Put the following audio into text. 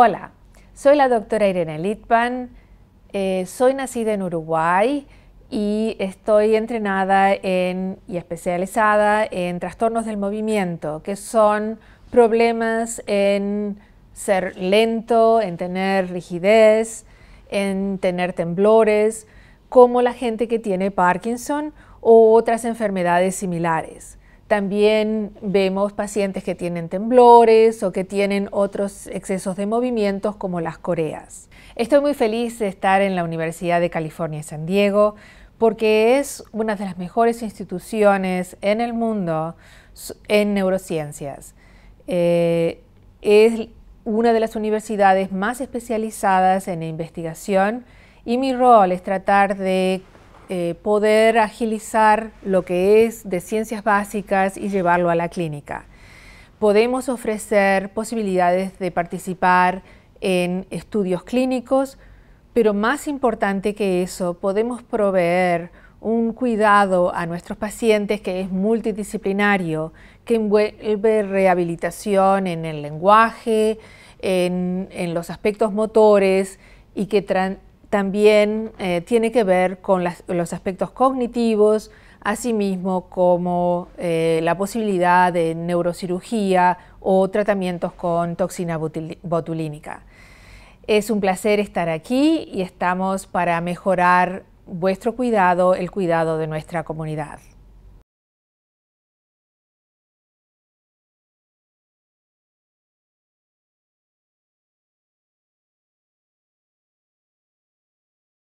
Hola, soy la doctora Irene Litpan. Eh, soy nacida en Uruguay y estoy entrenada en, y especializada en trastornos del movimiento, que son problemas en ser lento, en tener rigidez, en tener temblores, como la gente que tiene Parkinson u otras enfermedades similares. También vemos pacientes que tienen temblores o que tienen otros excesos de movimientos como las coreas. Estoy muy feliz de estar en la Universidad de California San Diego porque es una de las mejores instituciones en el mundo en neurociencias. Eh, es una de las universidades más especializadas en investigación y mi rol es tratar de eh, poder agilizar lo que es de ciencias básicas y llevarlo a la clínica. Podemos ofrecer posibilidades de participar en estudios clínicos, pero más importante que eso, podemos proveer un cuidado a nuestros pacientes que es multidisciplinario, que envuelve rehabilitación en el lenguaje, en los aspectos motores y que también eh, tiene que ver con los aspectos cognitivos, asimismo como eh, la posibilidad de neurocirugía o tratamientos con toxina botulínica. Es un placer estar aquí y estamos para mejorar vuestro cuidado, el cuidado de nuestra comunidad.